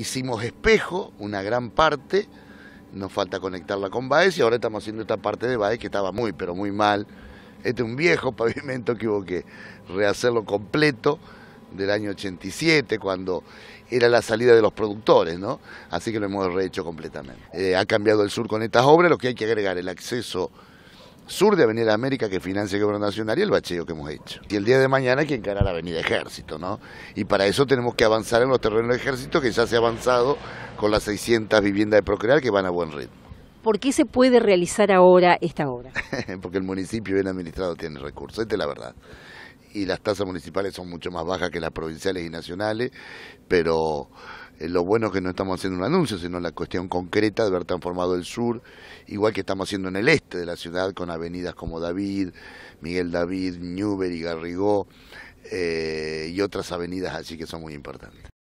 hicimos espejo, una gran parte, nos falta conectarla con Baez y ahora estamos haciendo esta parte de Baez que estaba muy, pero muy mal. Este es un viejo pavimento que hubo que rehacerlo completo del año 87, cuando era la salida de los productores, ¿no? Así que lo hemos rehecho completamente. Eh, ha cambiado el sur con estas obras, lo que hay que agregar el acceso sur de Avenida América que financia el gobierno nacional y el bacheo que hemos hecho. Y el día de mañana hay que encarar Avenida Ejército, ¿no? Y para eso tenemos que avanzar en los terrenos de Ejército que ya se ha avanzado con las 600 viviendas de Procrear que van a buen ritmo. ¿Por qué se puede realizar ahora esta obra? Porque el municipio bien administrado tiene recursos, esta es la verdad. Y las tasas municipales son mucho más bajas que las provinciales y nacionales, pero eh, lo bueno es que no estamos haciendo un anuncio, sino la cuestión concreta de haber transformado el sur, igual que estamos haciendo en el este de la ciudad, con avenidas como David, Miguel David, y Garrigó eh, y otras avenidas así que son muy importantes.